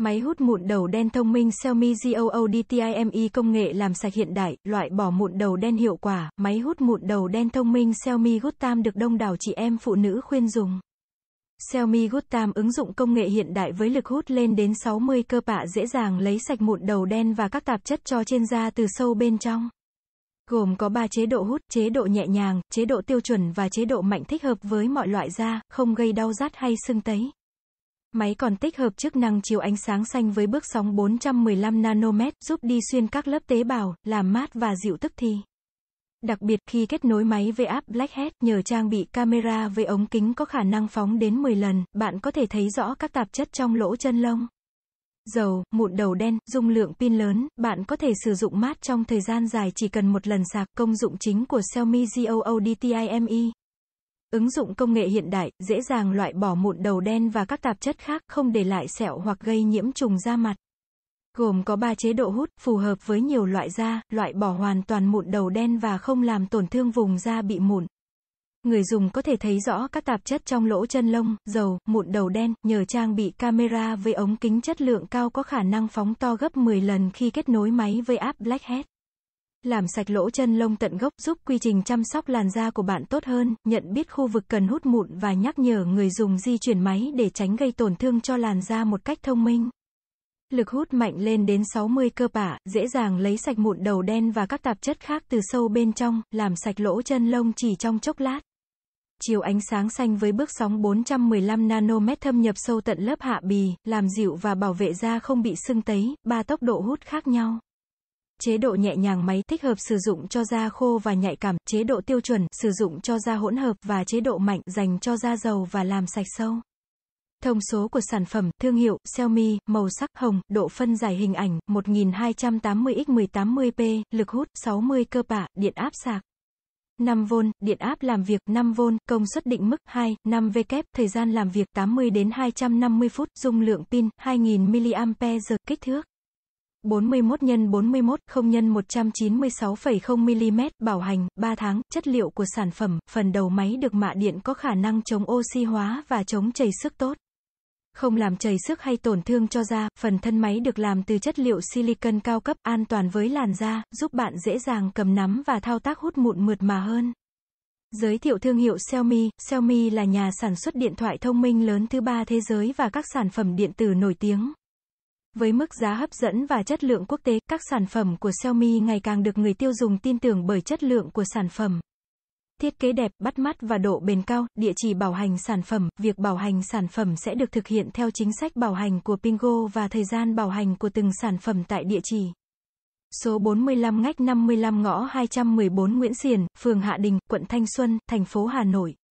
Máy hút mụn đầu đen thông minh Xiaomi GOODTIME công nghệ làm sạch hiện đại, loại bỏ mụn đầu đen hiệu quả. Máy hút mụn đầu đen thông minh Xiaomi Gotam được đông đảo chị em phụ nữ khuyên dùng. Xiaomi Gotam ứng dụng công nghệ hiện đại với lực hút lên đến 60 cơ bạ dễ dàng lấy sạch mụn đầu đen và các tạp chất cho trên da từ sâu bên trong. Gồm có 3 chế độ hút, chế độ nhẹ nhàng, chế độ tiêu chuẩn và chế độ mạnh thích hợp với mọi loại da, không gây đau rát hay sưng tấy. Máy còn tích hợp chức năng chiếu ánh sáng xanh với bước sóng 415 nanomet giúp đi xuyên các lớp tế bào, làm mát và dịu tức thi. Đặc biệt khi kết nối máy với app Blackhead nhờ trang bị camera với ống kính có khả năng phóng đến 10 lần, bạn có thể thấy rõ các tạp chất trong lỗ chân lông. Dầu, mụn đầu đen, dung lượng pin lớn, bạn có thể sử dụng mát trong thời gian dài chỉ cần một lần sạc. Công dụng chính của Xiaomi GOO Ứng dụng công nghệ hiện đại, dễ dàng loại bỏ mụn đầu đen và các tạp chất khác, không để lại sẹo hoặc gây nhiễm trùng da mặt. Gồm có 3 chế độ hút, phù hợp với nhiều loại da, loại bỏ hoàn toàn mụn đầu đen và không làm tổn thương vùng da bị mụn. Người dùng có thể thấy rõ các tạp chất trong lỗ chân lông, dầu, mụn đầu đen, nhờ trang bị camera với ống kính chất lượng cao có khả năng phóng to gấp 10 lần khi kết nối máy với app Blackhead làm sạch lỗ chân lông tận gốc giúp quy trình chăm sóc làn da của bạn tốt hơn, nhận biết khu vực cần hút mụn và nhắc nhở người dùng di chuyển máy để tránh gây tổn thương cho làn da một cách thông minh. Lực hút mạnh lên đến 60 cơ bả, dễ dàng lấy sạch mụn đầu đen và các tạp chất khác từ sâu bên trong, làm sạch lỗ chân lông chỉ trong chốc lát. Chiều ánh sáng xanh với bước sóng 415 nanomet thâm nhập sâu tận lớp hạ bì, làm dịu và bảo vệ da không bị sưng tấy, ba tốc độ hút khác nhau chế độ nhẹ nhàng máy thích hợp sử dụng cho da khô và nhạy cảm, chế độ tiêu chuẩn sử dụng cho da hỗn hợp và chế độ mạnh dành cho da dầu và làm sạch sâu. Thông số của sản phẩm, thương hiệu, Xiaomi, màu sắc, hồng, độ phân giải hình ảnh, 1280x1080p, lực hút, 60 cơ bạ, điện áp sạc. 5V, điện áp làm việc 5V, công suất định mức 2, 5W, thời gian làm việc 80 đến 250 phút, dung lượng pin 2000 mAh, kích thước 41 x 41, 0 x 196,0 mm, bảo hành, 3 tháng, chất liệu của sản phẩm, phần đầu máy được mạ điện có khả năng chống oxy hóa và chống chảy sức tốt. Không làm chảy sức hay tổn thương cho da, phần thân máy được làm từ chất liệu silicon cao cấp, an toàn với làn da, giúp bạn dễ dàng cầm nắm và thao tác hút mụn mượt mà hơn. Giới thiệu thương hiệu Xiaomi, Xiaomi là nhà sản xuất điện thoại thông minh lớn thứ ba thế giới và các sản phẩm điện tử nổi tiếng. Với mức giá hấp dẫn và chất lượng quốc tế, các sản phẩm của Xiaomi ngày càng được người tiêu dùng tin tưởng bởi chất lượng của sản phẩm. Thiết kế đẹp, bắt mắt và độ bền cao, địa chỉ bảo hành sản phẩm, việc bảo hành sản phẩm sẽ được thực hiện theo chính sách bảo hành của Pingo và thời gian bảo hành của từng sản phẩm tại địa chỉ. Số 45 ngách 55 ngõ 214 Nguyễn Xiển, phường Hạ Đình, quận Thanh Xuân, thành phố Hà Nội.